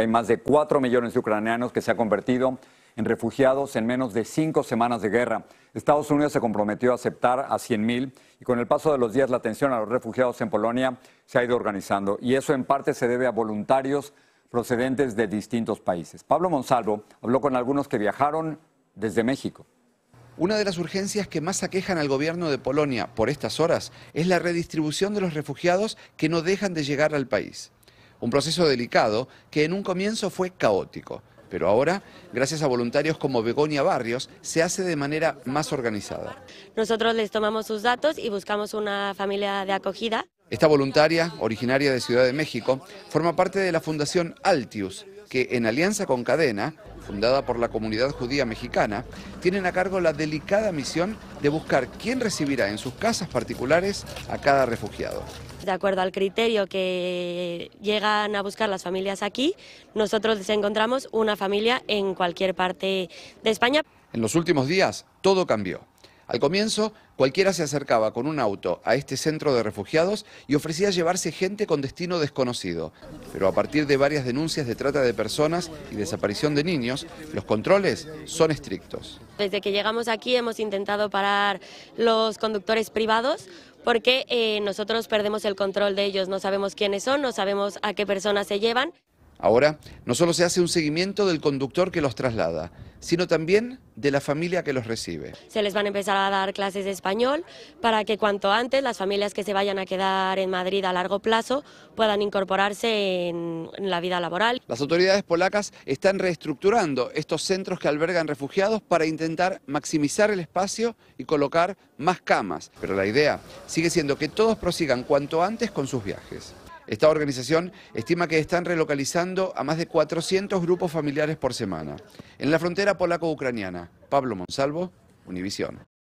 Hay más de 4 millones de ucranianos que se han convertido en refugiados en menos de cinco semanas de guerra. Estados Unidos se comprometió a aceptar a mil y con el paso de los días la atención a los refugiados en Polonia se ha ido organizando y eso en parte se debe a voluntarios procedentes de distintos países. Pablo Monsalvo habló con algunos que viajaron desde México. Una de las urgencias que más aquejan al gobierno de Polonia por estas horas es la redistribución de los refugiados que no dejan de llegar al país. Un proceso delicado que en un comienzo fue caótico, pero ahora, gracias a voluntarios como Begonia Barrios, se hace de manera más organizada. Nosotros les tomamos sus datos y buscamos una familia de acogida. Esta voluntaria, originaria de Ciudad de México, forma parte de la Fundación Altius, que en alianza con Cadena, fundada por la comunidad judía mexicana, tienen a cargo la delicada misión de buscar quién recibirá en sus casas particulares a cada refugiado. De acuerdo al criterio que llegan a buscar las familias aquí, nosotros encontramos una familia en cualquier parte de España. En los últimos días todo cambió. Al comienzo, cualquiera se acercaba con un auto a este centro de refugiados y ofrecía llevarse gente con destino desconocido. Pero a partir de varias denuncias de trata de personas y desaparición de niños, los controles son estrictos. Desde que llegamos aquí hemos intentado parar los conductores privados porque eh, nosotros perdemos el control de ellos, no sabemos quiénes son, no sabemos a qué personas se llevan. Ahora, no solo se hace un seguimiento del conductor que los traslada, sino también de la familia que los recibe. Se les van a empezar a dar clases de español para que cuanto antes las familias que se vayan a quedar en Madrid a largo plazo puedan incorporarse en la vida laboral. Las autoridades polacas están reestructurando estos centros que albergan refugiados para intentar maximizar el espacio y colocar más camas. Pero la idea sigue siendo que todos prosigan cuanto antes con sus viajes. Esta organización estima que están relocalizando a más de 400 grupos familiares por semana. En la frontera polaco-ucraniana, Pablo Monsalvo, Univisión.